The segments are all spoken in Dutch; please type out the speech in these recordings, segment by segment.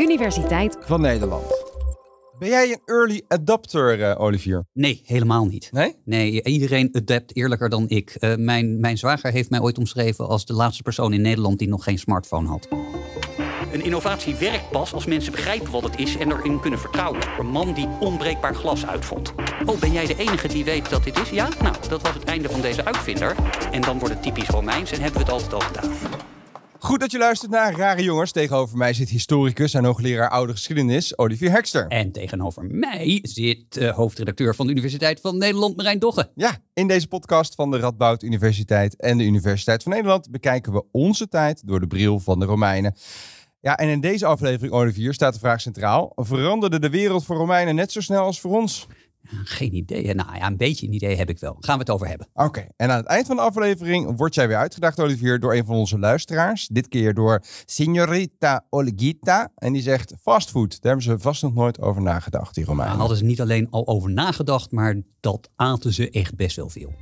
Universiteit van Nederland. Ben jij een early adapter, eh, Olivier? Nee, helemaal niet. Nee? Nee, iedereen adapt eerlijker dan ik. Eh, mijn, mijn zwager heeft mij ooit omschreven als de laatste persoon in Nederland die nog geen smartphone had. Een innovatie werkt pas als mensen begrijpen wat het is en erin kunnen vertrouwen. Een man die onbreekbaar glas uitvond. Oh, ben jij de enige die weet dat dit is? Ja? Nou, dat was het einde van deze uitvinder. En dan wordt het typisch Romeins en hebben we het altijd al gedaan. Goed dat je luistert naar Rare Jongens. Tegenover mij zit historicus en hoogleraar oude geschiedenis Olivier Hekster. En tegenover mij zit uh, hoofdredacteur van de Universiteit van Nederland Marijn Dogge. Ja, in deze podcast van de Radboud Universiteit en de Universiteit van Nederland bekijken we onze tijd door de bril van de Romeinen. Ja, en in deze aflevering, Olivier, staat de vraag centraal: veranderde de wereld voor Romeinen net zo snel als voor ons? Geen idee. Nou ja, een beetje een idee heb ik wel. Gaan we het over hebben. Oké, en aan het eind van de aflevering wordt jij weer uitgedaagd, Olivier, door een van onze luisteraars. Dit keer door Signorita Olgita. En die zegt fastfood. Daar hebben ze vast nog nooit over nagedacht, die Romeinen. Daar nou, hadden ze niet alleen al over nagedacht, maar dat aten ze echt best wel veel.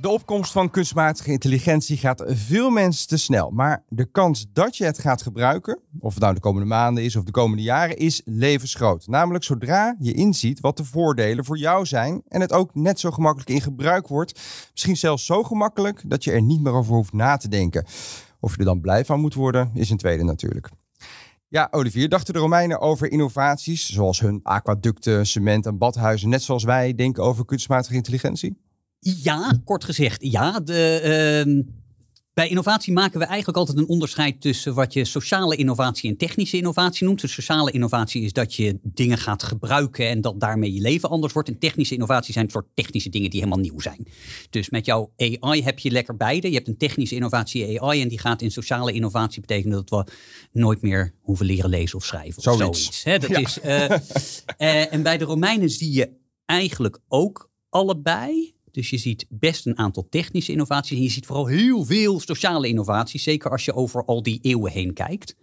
De opkomst van kunstmatige intelligentie gaat veel mensen te snel. Maar de kans dat je het gaat gebruiken, of het nou de komende maanden is of de komende jaren, is levensgroot. Namelijk zodra je inziet wat de voordelen voor jou zijn en het ook net zo gemakkelijk in gebruik wordt. Misschien zelfs zo gemakkelijk dat je er niet meer over hoeft na te denken. Of je er dan blij van moet worden, is een tweede natuurlijk. Ja, Olivier, dachten de Romeinen over innovaties, zoals hun aquaducten, cement en badhuizen, net zoals wij denken over kunstmatige intelligentie? Ja, kort gezegd, ja. De, ehm, bij innovatie maken we eigenlijk altijd een onderscheid tussen wat je sociale innovatie en technische innovatie noemt. Dus sociale innovatie is dat je dingen gaat gebruiken en dat daarmee je leven anders wordt. En technische innovatie zijn het soort technische dingen die helemaal nieuw zijn. Dus met jouw AI heb je lekker beide. Je hebt een technische innovatie AI en die gaat in sociale innovatie betekenen dat we nooit meer hoeven leren lezen of schrijven. Of zoiets hè? Dat is, eh, eh, en bij de Romeinen zie je eigenlijk ook allebei. Dus je ziet best een aantal technische innovaties en je ziet vooral heel veel sociale innovaties, zeker als je over al die eeuwen heen kijkt.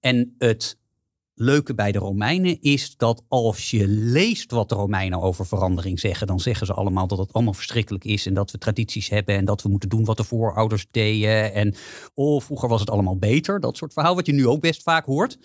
En het leuke bij de Romeinen is dat als je leest wat de Romeinen over verandering zeggen, dan zeggen ze allemaal dat het allemaal verschrikkelijk is en dat we tradities hebben en dat we moeten doen wat de voorouders deden en oh, vroeger was het allemaal beter, dat soort verhaal wat je nu ook best vaak hoort.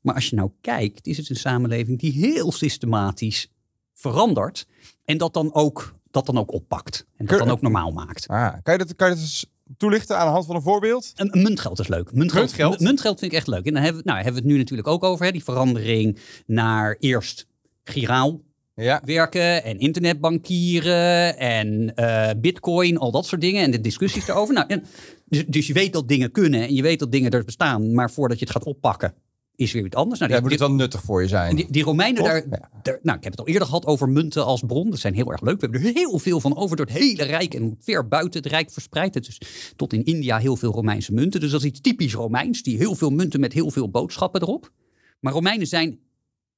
Maar als je nou kijkt, is het een samenleving die heel systematisch verandert en dat dan ook dat dan ook oppakt. En dat dan ook normaal maakt. Ah, kan je dat, kan je dat eens toelichten aan de hand van een voorbeeld? Een, muntgeld is leuk. Muntgeld, muntgeld? vind ik echt leuk. En dan hebben, we, nou, hebben we het nu natuurlijk ook over. Hè, die verandering naar eerst giraal ja. werken en internetbankieren en eh, bitcoin, al dat soort dingen. En de discussies daarover. Nou, dus, dus, je weet dat dingen kunnen en je weet dat dingen er bestaan. Maar voordat je het gaat oppakken, is weer iets anders. Nou, die, ja, moet het dan nuttig voor je zijn. Die, Romeinen daar, daar, Nou, ik heb het al eerder gehad over munten als bron. Dat zijn heel erg leuk. We hebben er heel veel van over door het hele Rijk. En ver buiten het Rijk verspreid. dus tot in India heel veel Romeinse munten. Dus dat is iets typisch Romeins. Die heel veel munten met heel veel boodschappen erop. Maar Romeinen zijn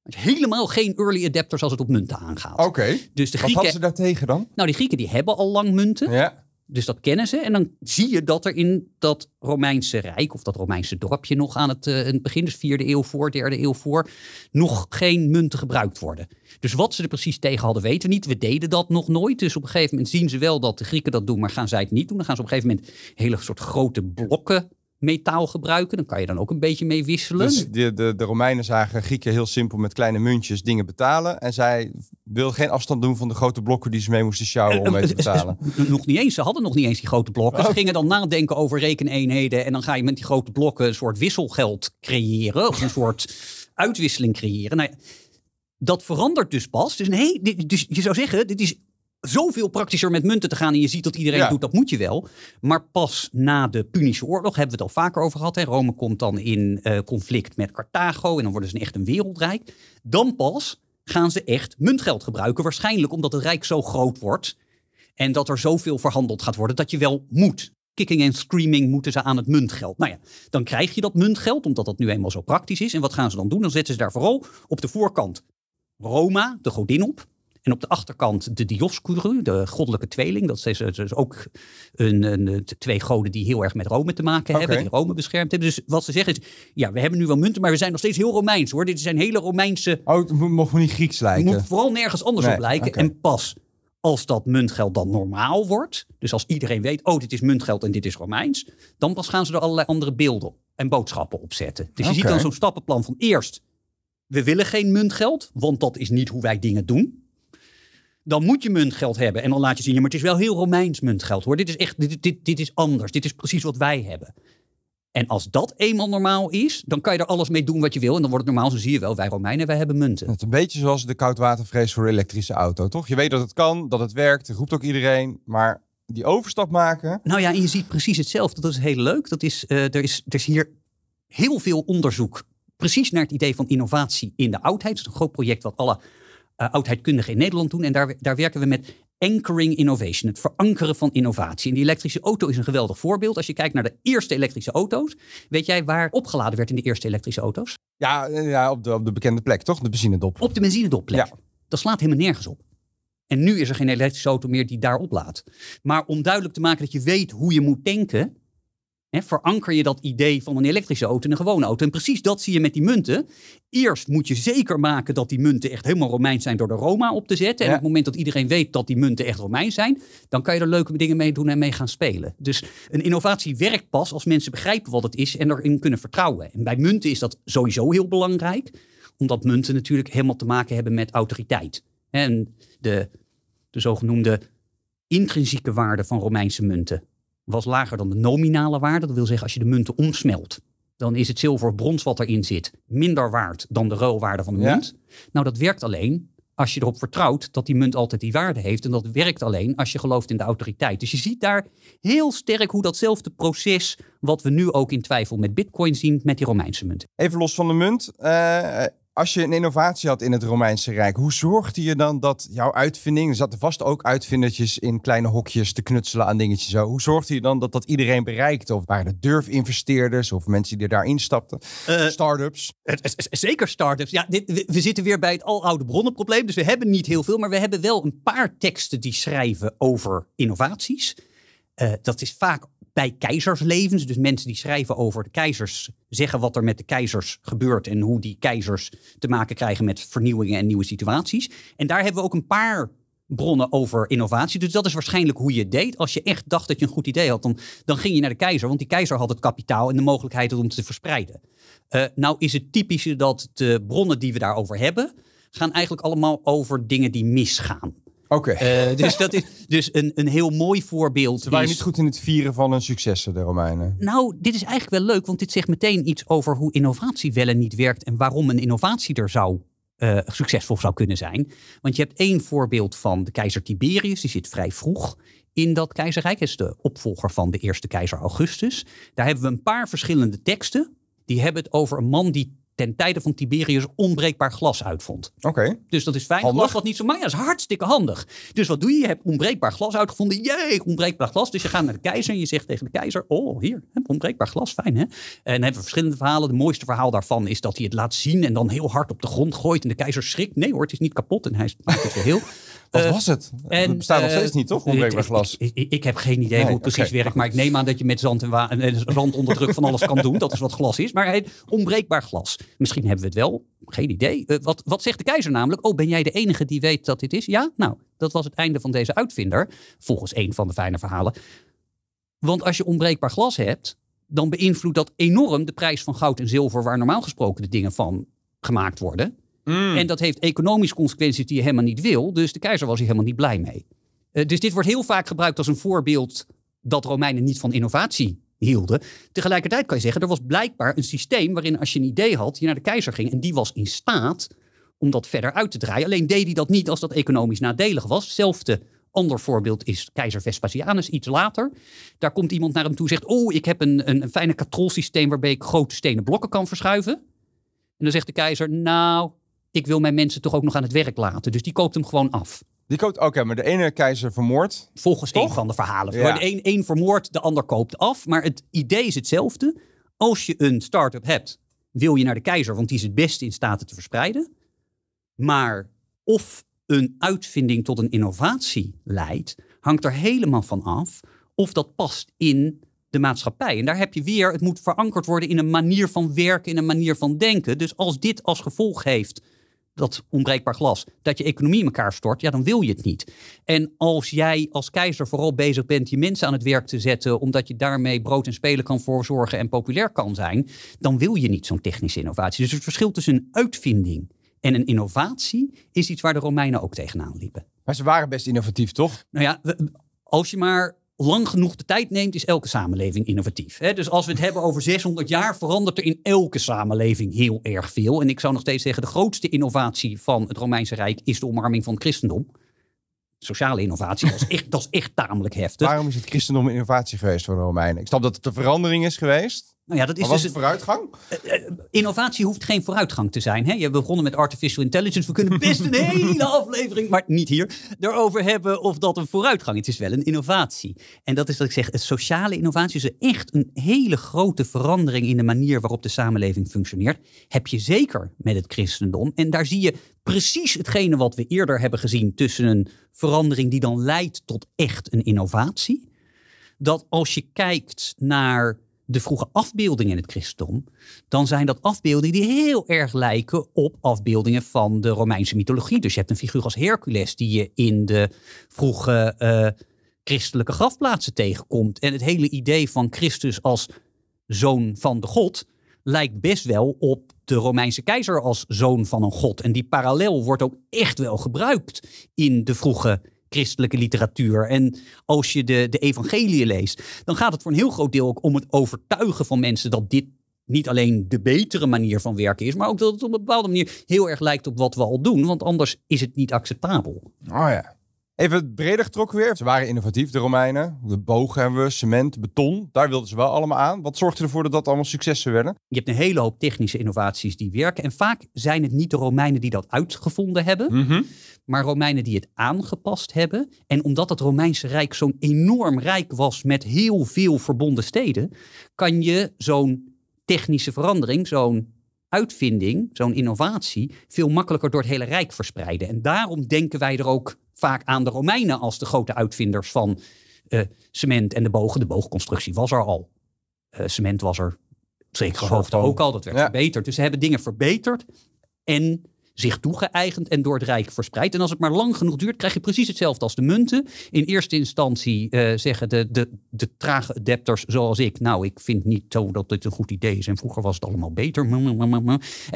helemaal geen early adapters als het op munten aangaat. Oké. Dus Grieken, Wat hadden ze daartegen dan? Nou, die Grieken die hebben al lang munten. Ja. Dus dat kennen ze. En dan zie je dat er in dat Romeinse Rijk, of dat Romeinse dorpje nog aan het, uh, begin, dus vierde eeuw voor, derde eeuw voor, nog geen munten gebruikt worden. Dus wat ze er precies tegen hadden weten niet. We deden dat nog nooit. Dus op een gegeven moment zien ze wel dat de Grieken dat doen, maar gaan zij het niet doen. Dan gaan ze op een gegeven moment hele soort grote blokken metaal gebruiken. Dan kan je dan ook een beetje mee wisselen. Dus de, de, de Romeinen zagen Grieken heel simpel met kleine muntjes dingen betalen. En zij wil geen afstand doen van de grote blokken die ze mee moesten sjouwen om mee te eh, eh, eh, betalen. Nog niet eens. Ze hadden nog niet eens die grote blokken. Ze oh. gingen dan nadenken over rekeneenheden. En dan ga je met die grote blokken een soort wisselgeld creëren. Of een soort uitwisseling creëren. Nou dat verandert dus pas. Dus, nee, dus je zou zeggen, dit is zoveel praktischer met munten te gaan. En je ziet dat iedereen doet, dat moet je wel. Maar pas na de Punische Oorlog hebben we het al vaker over gehad. Hè. Rome komt dan in eh, conflict met Carthago en dan worden ze echt een wereldrijk. Dan pas gaan ze echt muntgeld gebruiken. Waarschijnlijk omdat het rijk zo groot wordt en dat er zoveel verhandeld gaat worden dat je wel moet. Kicking en screaming moeten ze aan het muntgeld. Nou ja, dan krijg je dat muntgeld, omdat dat nu eenmaal zo praktisch is. En wat gaan ze dan doen? Dan zetten ze daar vooral op de voorkant Roma, de godin op. En op de achterkant de Dioscuru, de goddelijke tweeling. Dat is dus ook een, een, twee goden die heel erg met Rome te maken hebben. Die Rome beschermd hebben. Dus wat ze zeggen is, ja, we hebben nu wel munten, maar we zijn nog steeds heel Romeins hoor. Dit zijn hele Romeinse... Oh, het mocht niet Grieks lijken. moet vooral nergens anders op lijken. En pas als dat muntgeld dan normaal wordt, dus als iedereen weet, oh, dit is muntgeld en dit is Romeins, dan pas gaan ze er allerlei andere beelden en boodschappen op zetten. Dus je ziet dan zo'n stappenplan van eerst, we willen geen muntgeld, want dat is niet hoe wij dingen doen dan moet je muntgeld hebben. En dan laat je zien, ja, maar het is wel heel Romeins muntgeld hoor. Dit is echt, dit, dit, dit is anders. Dit is precies wat wij hebben. En als dat eenmaal normaal is, dan kan je er alles mee doen wat je wil. En dan wordt het normaal, zo zie je wel, wij Romeinen, wij hebben munten. Het is een beetje zoals de koudwatervrees voor de elektrische auto, toch? Je weet dat het kan, dat het werkt, roept ook iedereen, maar die overstap maken... Nou ja, en je ziet precies hetzelfde. Dat is heel leuk. Dat is, eh, er, is, er is hier heel veel onderzoek precies naar het idee van innovatie in de oudheid. Het is een groot project wat alle uh, in Nederland doen. En daar, daar werken we met anchoring innovation, het verankeren van innovatie. En die elektrische auto is een geweldig voorbeeld. Als je kijkt naar de eerste elektrische auto's, weet jij waar opgeladen werd in de eerste elektrische auto's? Ja, eh, ja op, de, op de bekende plek, toch? De benzinedop. Op de benzinedopplek. Ja. Dat slaat helemaal nergens op. En nu is er geen elektrische auto meer die daar oplaadt. Maar om duidelijk te maken dat je weet hoe je moet denken veranker je dat idee van een elektrische auto in een gewone auto. En precies dat zie je met die munten. Eerst moet je zeker maken dat die munten echt helemaal Romeins zijn door de Roma op te zetten. En op het moment dat iedereen weet dat die munten echt Romeins zijn, dan kan je er leuke dingen mee doen en mee gaan spelen. Dus een innovatie werkt pas als mensen begrijpen wat het is en erin kunnen vertrouwen. En bij munten is dat sowieso heel belangrijk, omdat munten natuurlijk helemaal te maken hebben met autoriteit. En de, de zogenoemde intrinsieke waarde van Romeinse munten was lager dan de nominale waarde. Dat wil zeggen, als je de munten omsmelt, dan is het zilver of brons wat erin zit minder waard dan de ruilwaarde van de munt. Nou, dat werkt alleen als je erop vertrouwt dat die munt altijd die waarde heeft. En dat werkt alleen als je gelooft in de autoriteit. Dus je ziet daar heel sterk hoe datzelfde proces, wat we nu ook in twijfel met Bitcoin zien, met die Romeinse munt. Even los van de munt. Uh, als je een innovatie had in het Romeinse Rijk, hoe zorgde je dan dat jouw uitvinding, er zaten vast ook uitvindertjes in kleine hokjes te knutselen aan dingetjes zo. Hoe zorgde je dan dat dat iedereen bereikte? Of waren het durfinvesteerders of mensen die er daarin stapten? Eh, startups? Zeker startups. Ja, we, zitten weer bij het aloude bronnenprobleem. Dus we hebben niet heel veel, maar we hebben wel een paar teksten die schrijven over innovaties. Eh, dat is vaak bij keizerslevens. Dus mensen die schrijven over de keizers, zeggen wat er met de keizers gebeurt en hoe die keizers te maken krijgen met vernieuwingen en nieuwe situaties. En daar hebben we ook een paar bronnen over innovatie. Dus dat is waarschijnlijk hoe je het deed. Als je echt dacht dat je een goed idee had, dan, dan ging je naar de keizer. Want die keizer had het kapitaal en de mogelijkheid om te verspreiden. Eh, nou is het typische dat de bronnen die we daarover hebben, gaan eigenlijk allemaal over dingen die misgaan. Oké. Eh, dus dat is dus een, een heel mooi voorbeeld. Ze waren niet goed in het vieren van een successen, eh, de Romeinen. Nou, dit is eigenlijk wel leuk, want dit zegt meteen iets over hoe innovatie wel en niet werkt en waarom een innovatie er zou eh, succesvol zou kunnen zijn. Want je hebt één voorbeeld van de keizer Tiberius, die zit vrij vroeg in dat keizerrijk. Hij is de opvolger van de eerste keizer Augustus. Daar hebben we een paar verschillende teksten. Die hebben het over een man die ten tijde van Tiberius onbreekbaar glas uitvond. Oké. Dus dat is fijn handig. glas wat niet zo... Maar ja, is hartstikke handig. Dus wat doe je? Je hebt onbreekbaar glas uitgevonden. Jee, onbreekbaar glas. Dus je gaat naar de keizer en je zegt tegen de keizer... Oh, hier, onbreekbaar glas, fijn hè? Eh, en dan hebben we verschillende verhalen. Het mooiste verhaal daarvan is dat hij het laat zien... en dan heel hard op de grond gooit en de keizer schrikt. Nee hoor, het is niet kapot en hij maakt het weer heel... Wat eh, was het? En, het bestaat nog eh, steeds niet, toch? Onbreekbaar glas. Ik, heb geen idee hoe het precies werkt. Maar ik neem aan dat je met zand, en zand onder druk van alles kan doen. Dat is wat glas is. Maar onbreekbaar glas. Misschien hebben we het wel. Geen idee. Eh, wat, wat zegt de keizer namelijk? Oh, ben jij de enige die weet dat dit is? Ja? Nou, dat was het einde van deze uitvinder. Volgens een van de fijne verhalen. Want als je onbreekbaar glas hebt, dan beïnvloedt dat enorm de prijs van goud en zilver, waar normaal gesproken de dingen van gemaakt worden. Mm. En dat heeft economische consequenties die je helemaal niet wil. Dus de keizer was hier helemaal niet blij mee. Eh, dus dit wordt heel vaak gebruikt als een voorbeeld dat Romeinen niet van innovatie Tegelijkertijd kan je zeggen, er was blijkbaar een systeem waarin als je een idee had, je naar de keizer ging en die was in staat om dat verder uit te draaien. Alleen deed hij dat niet als dat economisch nadelig was. Zelfde ander voorbeeld is keizer Vespasianus, iets later. Daar komt iemand naar hem toe en zegt, oh, ik heb een, een, een fijne katrolsysteem waarbij ik grote stenen blokken kan verschuiven. En dan zegt de keizer, nou, ik wil mijn mensen toch ook nog aan het werk laten. Dus die koopt hem gewoon af. Die koopt, oké, maar de ene keizer vermoord. Volgens één van de verhalen. Ja. de een, vermoordt, de ander koopt af. Maar het idee is hetzelfde. Als je een start-up hebt, wil je naar de keizer, want die is het beste in staat te verspreiden. Maar of een uitvinding tot een innovatie leidt, hangt er helemaal van af of dat past in de maatschappij. En daar heb je weer, het moet verankerd worden in een manier van werken, in een manier van denken. Dus als dit als gevolg heeft dat onbreekbaar glas, dat je economie in elkaar stort, ja, dan wil je het niet. En als jij als keizer vooral bezig bent je mensen aan het werk te zetten, omdat je daarmee brood en spelen kan voorzorgen en populair kan zijn, dan wil je niet zo'n technische innovatie. Dus het verschil tussen een uitvinding en een innovatie is iets waar de Romeinen ook tegenaan liepen. Maar ze waren best innovatief, toch? Nou ja, als je maar lang genoeg de tijd neemt, is elke samenleving innovatief. dus als we het hebben over 600 jaar, verandert er in elke samenleving heel erg veel. En ik zou nog steeds zeggen, de grootste innovatie van het Romeinse Rijk is de omarming van het christendom. Sociale innovatie, dat is echt, tamelijk heftig. Waarom is het christendom een innovatie geweest voor de Romeinen? Ik snap dat het een verandering is geweest. Nou ja, dat is was dus het vooruitgang? Eh, eh, innovatie hoeft geen vooruitgang te zijn. Hè? Je begonnen met artificial intelligence. We kunnen best een hele aflevering, maar niet hier, erover hebben of dat een vooruitgang is. Het is wel een innovatie. En dat is dat ik zeg, sociale innovatie is echt een hele grote verandering in de manier waarop de samenleving functioneert. Heb je zeker met het christendom. En daar zie je precies hetgene wat we eerder hebben gezien tussen een verandering die dan leidt tot echt een innovatie. Dat als je kijkt naar de vroege afbeeldingen in het christendom, dan zijn dat afbeeldingen die heel erg lijken op afbeeldingen van de Romeinse mythologie. Dus je hebt een figuur als Hercules die je in de vroege eh, christelijke grafplaatsen tegenkomt. En het hele idee van Christus als zoon van de God lijkt best wel op de Romeinse keizer als zoon van een god. En die parallel wordt ook echt wel gebruikt in de vroege christelijke literatuur. En als je de, de evangelie leest, dan gaat het voor een heel groot deel ook om het overtuigen van mensen dat dit niet alleen de betere manier van werken is, maar ook dat het op een bepaalde manier heel erg lijkt op wat we al doen. Want anders is het niet acceptabel. Oh ja. Even breder getrokken weer. Ze waren innovatief, de Romeinen. De bogen hebben we, cement, beton. Daar wilden ze wel allemaal aan. Wat zorgde ervoor dat dat allemaal successen werden? Je hebt een hele hoop technische innovaties die werken. En vaak zijn het niet de Romeinen die dat uitgevonden hebben, mhm. maar Romeinen die het aangepast hebben. En omdat het Romeinse Rijk zo'n enorm rijk was met heel veel verbonden steden, kan je zo'n technische verandering, zo'n uitvinding, zo'n innovatie, veel makkelijker door het hele Rijk verspreiden. En daarom denken wij er ook vaak aan de Romeinen als de grote uitvinders van eh, cement en de bogen. De boogconstructie was er al. Eh, cement was er, zeker hoofd ook al, dat werd verbeterd. Dus ze hebben dingen verbeterd en zich toegeëigend en door het Rijk verspreid. En als het maar lang genoeg duurt, krijg je precies hetzelfde als de munten. In eerste instantie eh, zeggen de, de, de trage adapters, zoals ik, nou, ik vind niet zo dat dit een goed idee is en vroeger was het allemaal beter. En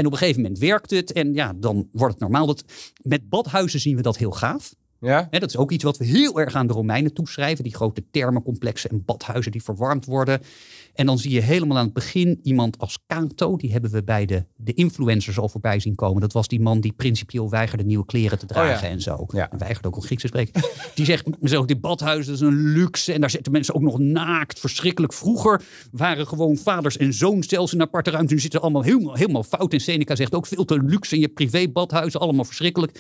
op een gegeven moment werkt het en ja, dan wordt het normaal. Dat, met badhuizen zien we dat heel gaaf. Ja? dat is ook iets wat we heel erg aan de Romeinen toeschrijven. Die grote thermencomplexen en badhuizen die verwarmd worden. En dan zie je helemaal aan het begin iemand als Cato. Die hebben we bij de, de influencers al voorbij zien komen. Dat was die man die principieel weigerde nieuwe kleren te oh dragen en zo. Ja. En weigerde ook om Grieks te spreken. die zegt, zo, dit badhuizen is een luxe. En daar zitten mensen ook nog naakt. Verschrikkelijk. Vroeger waren gewoon vaders en zoons zelfs in aparte ruimte. Nu zitten allemaal helemaal, helemaal fout. En Seneca zegt ook veel te luxe in je badhuizen, Allemaal verschrikkelijk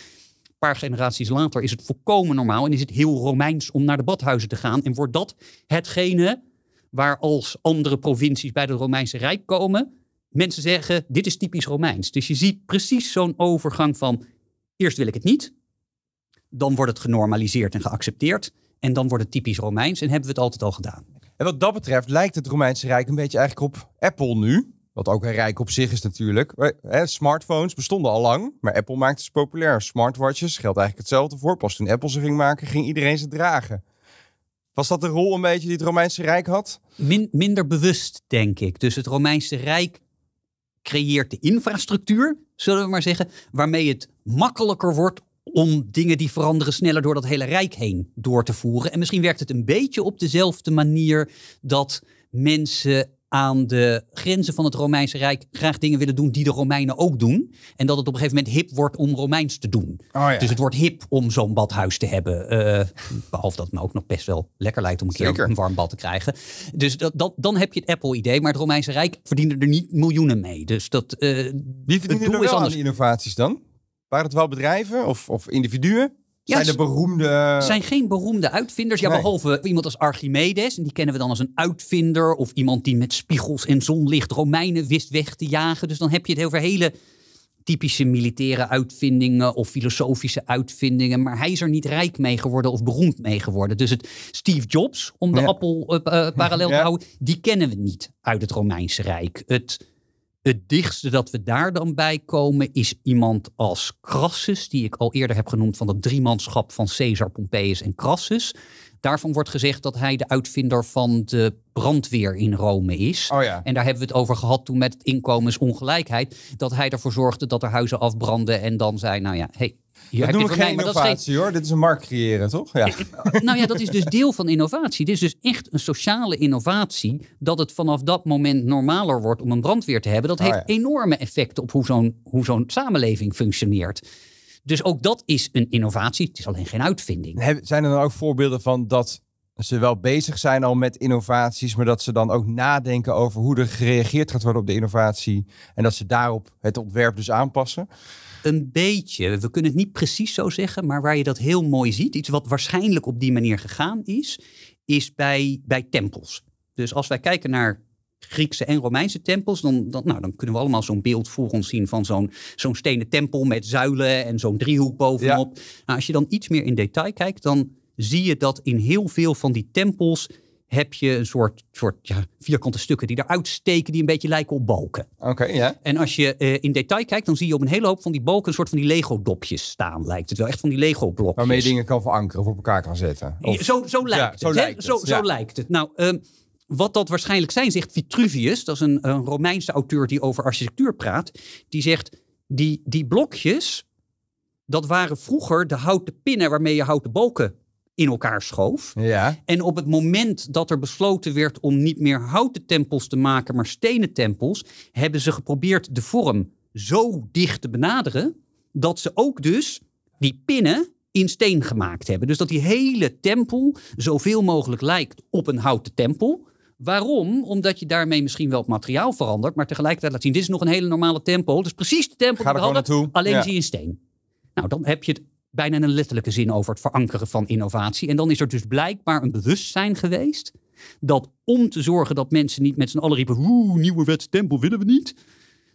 paar generaties later is het volkomen normaal en is het heel Romeins om naar de badhuizen te gaan. En wordt dat hetgene waar als andere provincies bij de Romeinse Rijk komen, mensen zeggen: dit is typisch Romeins. Dus je ziet precies zo'n overgang van: eerst wil ik het niet, dan wordt het genormaliseerd en geaccepteerd, en dan wordt het typisch Romeins en hebben we het altijd al gedaan. En wat dat betreft lijkt het Romeinse Rijk een beetje eigenlijk op Apple nu. Wat ook een rijk op zich is natuurlijk. smartphones bestonden al lang, maar Apple maakte ze populair. Smartwatches geldt eigenlijk hetzelfde voor. Pas toen Apple ze ging maken, ging iedereen ze dragen. Was dat de rol een beetje die het Romeinse Rijk had? minder bewust, denk ik. Dus het Romeinse Rijk creëert de infrastructuur, zullen we maar zeggen, waarmee het makkelijker wordt om dingen die veranderen sneller door dat hele Rijk heen door te voeren. En misschien werkt het een beetje op dezelfde manier dat mensen aan de grenzen van het Romeinse Rijk graag dingen willen doen die de Romeinen ook doen. En dat het op een gegeven moment hip wordt om Romeins te doen. Oh, dus het wordt hip om zo'n badhuis te hebben. Uh, behalve dat het me ook nog best wel lekker lijkt om een keer een warm bad te krijgen. Dus dat, dan heb je het Apple-idee. Maar het Romeinse Rijk verdiende er niet miljoenen mee. Dus dat. Eh, Wie verdiende er wel aan innovaties dan? Waren het wel bedrijven of, of individuen? zijn er beroemde... zijn geen beroemde uitvinders. Ja, behalve iemand als Archimedes. En die kennen we dan als een uitvinder. Of iemand die met spiegels en zonlicht Romeinen wist weg te jagen. Dus dan heb je het over hele typische militaire uitvindingen of filosofische uitvindingen. Maar hij is er niet rijk mee geworden of beroemd mee geworden. Dus het Steve Jobs, om de appel eh, eh, parallel te houden, die kennen we niet uit het Romeinse Rijk. Het het dichtste dat we daar dan bij komen is iemand als Crassus, die ik al eerder heb genoemd van dat driemanschap van Caesar, Pompeius en Crassus. Daarvan wordt gezegd dat hij de uitvinder van de brandweer in Rome is. Oh ja. En daar hebben we het over gehad toen met het inkomensongelijkheid. Dat hij ervoor zorgde dat er huizen afbranden en dan zei, nou ja, hey, ja, dat noem ik geen innovatie hoor. Dit is een markt creëren, toch? Ja. Eh, nou ja, dat is dus deel van innovatie. Dit is dus echt een sociale innovatie. Dat het vanaf dat moment normaler wordt om een brandweer te hebben. Dat oh, heeft enorme effecten op hoe zo'n, hoe zo'n samenleving functioneert. Dus ook dat is een innovatie. Het is alleen geen uitvinding. Zijn er dan ook voorbeelden van dat ze wel bezig zijn al met innovaties, maar dat ze dan ook nadenken over hoe er gereageerd gaat worden op de innovatie en dat ze daarop het ontwerp dus aanpassen? een beetje, we kunnen het niet precies zo zeggen, maar waar je dat heel mooi ziet, iets wat waarschijnlijk op die manier gegaan is, is bij, bij tempels. Dus als wij kijken naar Griekse en Romeinse tempels, dan, dan, nou, dan kunnen we allemaal zo'n beeld voor ons zien van zo'n zo'n stenen tempel met zuilen en zo'n driehoek bovenop. Nou, als je dan iets meer in detail kijkt, dan zie je dat in heel veel van die tempels heb je een soort, soort ja, vierkante stukken die eruit steken, die een beetje lijken op balken. Oké, En als je eh, in detail kijkt, dan zie je op een hele hoop van die balken een soort van die Lego-dopjes staan, lijkt het wel. Echt van die Lego-blokjes. Waarmee je dingen kan verankeren of op elkaar kan zetten. Zo, zo lijkt het. Zo lijkt het. Zo, lijkt het. Nou, ehm, wat dat waarschijnlijk zijn, zegt Vitruvius, dat is een, een Romeinse auteur die over architectuur praat, die zegt, die, die blokjes, dat waren vroeger de houten pinnen waarmee je houten balken in elkaar schoof. Ja. En op het moment dat er besloten werd om niet meer houten tempels te maken, maar stenen tempels, hebben ze geprobeerd de vorm zo dicht te benaderen dat ze ook dus die pinnen in steen gemaakt hebben. Dus dat die hele tempel zoveel mogelijk lijkt op een houten tempel. Waarom? Omdat je daarmee misschien wel het materiaal verandert, maar tegelijkertijd laat zien: dit is nog een hele normale tempel. Dus precies de tempel Ga er gewoon naartoe. alleen zie je in steen. Nou, dan heb je het bijna een letterlijke zin over het verankeren van innovatie. En dan is er dus blijkbaar een bewustzijn geweest dat om te zorgen dat mensen niet met z'n allen riepen: oeh, nieuwerwets tempel willen we niet.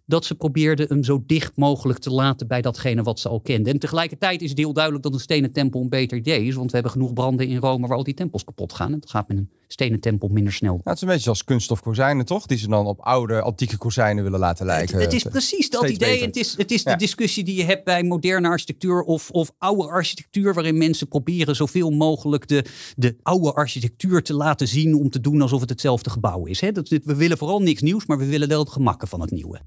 Dat ze probeerden hem zo dicht mogelijk te laten bij datgene wat ze al kenden. En tegelijkertijd is het heel duidelijk dat een stenen tempel een beter idee is. Want we hebben genoeg branden in Rome waar al die tempels kapot gaan. En dat gaat met een stenen tempel minder snel. Dat het is een beetje als kunststof kozijnen, toch? Die ze dan op oude, antieke kozijnen willen laten lijken. Het, is precies dat idee. Het is, het is de discussie die je hebt bij moderne architectuur of, of oude architectuur, waarin mensen proberen zoveel mogelijk de, de oude architectuur te laten zien om te doen alsof het hetzelfde gebouw is. Hè? Dat, we willen vooral niks nieuws, maar we willen wel het gemakken van het nieuwe.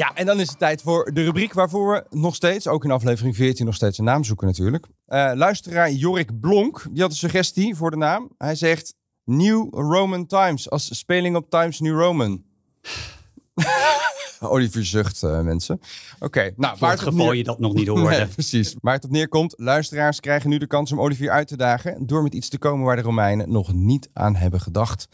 Ja, en dan is het tijd voor de rubriek waarvoor we nog steeds, ook in aflevering 14, nog steeds een naam zoeken natuurlijk. Eh, luisteraar Jorik Blonk, die had een suggestie voor de naam. Hij zegt New Roman Times als speling op Times New Roman. Olivier zucht, eh, mensen. Oké, nou, waar het geval je dat nog niet hoorde. precies. Waar het op neerkomt, luisteraars krijgen nu de kans om Olivier uit te dagen. door met iets te komen waar de Romeinen nog niet aan hebben gedacht.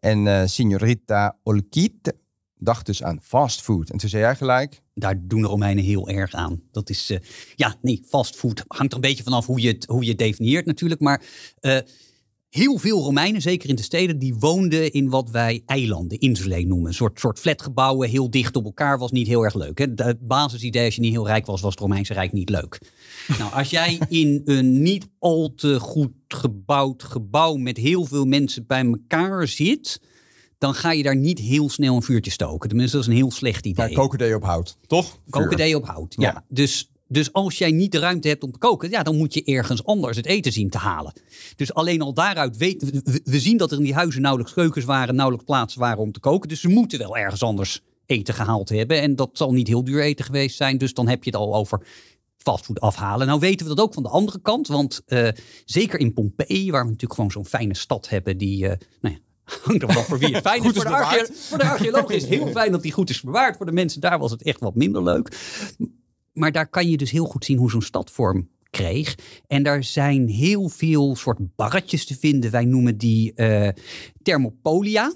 En eh, Signorita Olkit dacht dus aan fastfood. En toen zei jij gelijk. Daar doen de Romeinen heel erg aan. Dat is, eh, ja, nee, fastfood hangt er een beetje vanaf hoe je het, hoe je definieert natuurlijk. Maar eh, heel veel Romeinen, zeker in de steden, die woonden in wat wij eilanden, insulen noemen. Een soort, soort flatgebouwen, heel dicht op elkaar, was niet heel erg leuk. Hè? De basisidee, als je niet heel rijk was, was het Romeinse Rijk niet leuk. nou, als jij in een niet al te goed gebouwd gebouw met heel veel mensen bij elkaar zit dan ga je daar niet heel snel een vuurtje stoken. Tenminste, dat is een heel slecht idee. Maar op hout, toch? Kokerdee op hout, ja. Dus, dus als jij niet de ruimte hebt om te koken, ja, dan moet je ergens anders het eten zien te halen. Dus alleen al daaruit weten we, we zien dat er in die huizen nauwelijks keukens waren, nauwelijks plaatsen waren om te koken. Dus ze moeten wel ergens anders eten gehaald hebben. En dat zal niet heel duur eten geweest zijn. Dus dan heb je het al over fastfood afhalen. Nou weten we dat ook van de andere kant. Want eh, zeker in Pompeii, waar we natuurlijk gewoon zo'n fijne stad hebben die eh, nou ja, Hangt er wel voor wie het fijn is. Voor, de voor de archeologen is het heel fijn dat die goed is bewaard. Voor de mensen daar was het echt wat minder leuk. Maar daar kan je dus heel goed zien hoe zo'n stad vorm kreeg. En daar zijn heel veel soort barretjes te vinden. Wij noemen die eh, thermopolia.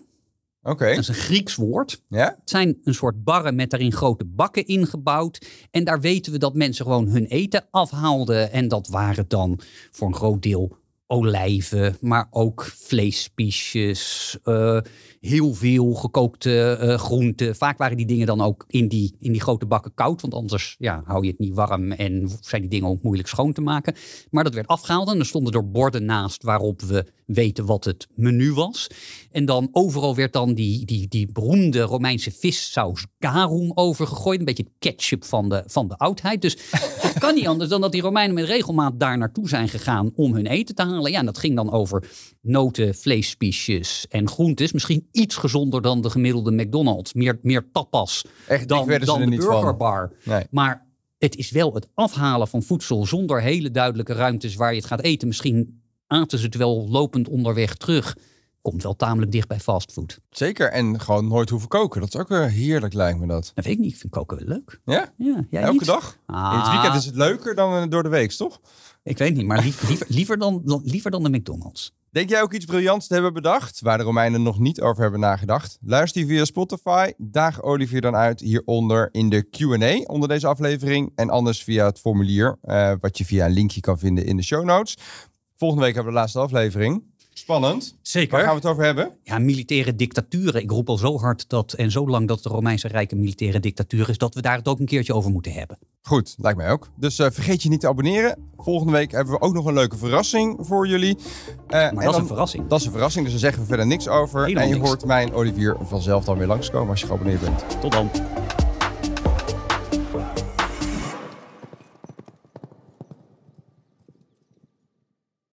Oké. Dat is een Grieks woord. Ja? Het zijn een soort barren met daarin grote bakken ingebouwd. En daar weten we dat mensen gewoon hun eten afhaalden. En dat waren dan voor een groot deel olijven, maar ook vleespiesjes, eh, heel veel gekookte uh, eh, groenten. Vaak waren die dingen dan ook in die, in die grote bakken koud. Want anders ja, hou je het niet warm en zijn die dingen ook moeilijk schoon te maken. Maar dat werd afgehaald en er stonden er borden naast waarop we weten wat het menu was. En dan overal werd dan die, die, die beroemde Romeinse vissaus garum overgegooid. Een beetje het ketchup van de, van de oudheid. Dus het kan niet anders dan dat die Romeinen met regelmaat daar naartoe zijn gegaan om hun eten te halen. Ja, en dat ging dan over noten, vleespiesjes en groentes. Misschien iets gezonder dan de gemiddelde McDonald's. Meer, meer tapas Echt, dan, dan de burgerbar. Nee. Maar het is wel het afhalen van voedsel zonder hele duidelijke ruimtes waar je het gaat eten. Misschien aten ze het wel lopend onderweg terug. Komt wel tamelijk dicht bij fastfood. Zeker, en gewoon nooit hoeven koken. Dat is ook heerlijk, lijkt me dat. Dat weet ik niet. Ik vind koken wel leuk. Ja? ja Elke dag? In het weekend is het leuker dan eh, door de week, toch? Ik weet niet, maar liever, dan, liever dan de McDonald's. Denk jij ook iets briljants te hebben bedacht, waar de Romeinen nog niet over hebben nagedacht? Luister via Spotify, daag Olivier dan uit hieronder in de Q&A onder deze aflevering. En anders via het formulier, eh, wat je via een linkje kan vinden in de show notes. Volgende week hebben we de laatste aflevering. Spannend. Zeker. Waar gaan we het over hebben? Ja, militaire dictaturen. Ik roep al zo hard dat en zo lang dat het Romeinse Rijk een militaire dictatuur is, dat we daar het ook een keertje over moeten hebben. Goed, lijkt mij ook. Dus eh, vergeet je niet te abonneren. Volgende week hebben we ook nog een leuke verrassing voor jullie. Eh, maar dat is een verrassing. Dat is een verrassing, dus daar zeggen we verder niks over. en je hoort mijn Olivier vanzelf dan weer langskomen als je geabonneerd bent. Tot dan.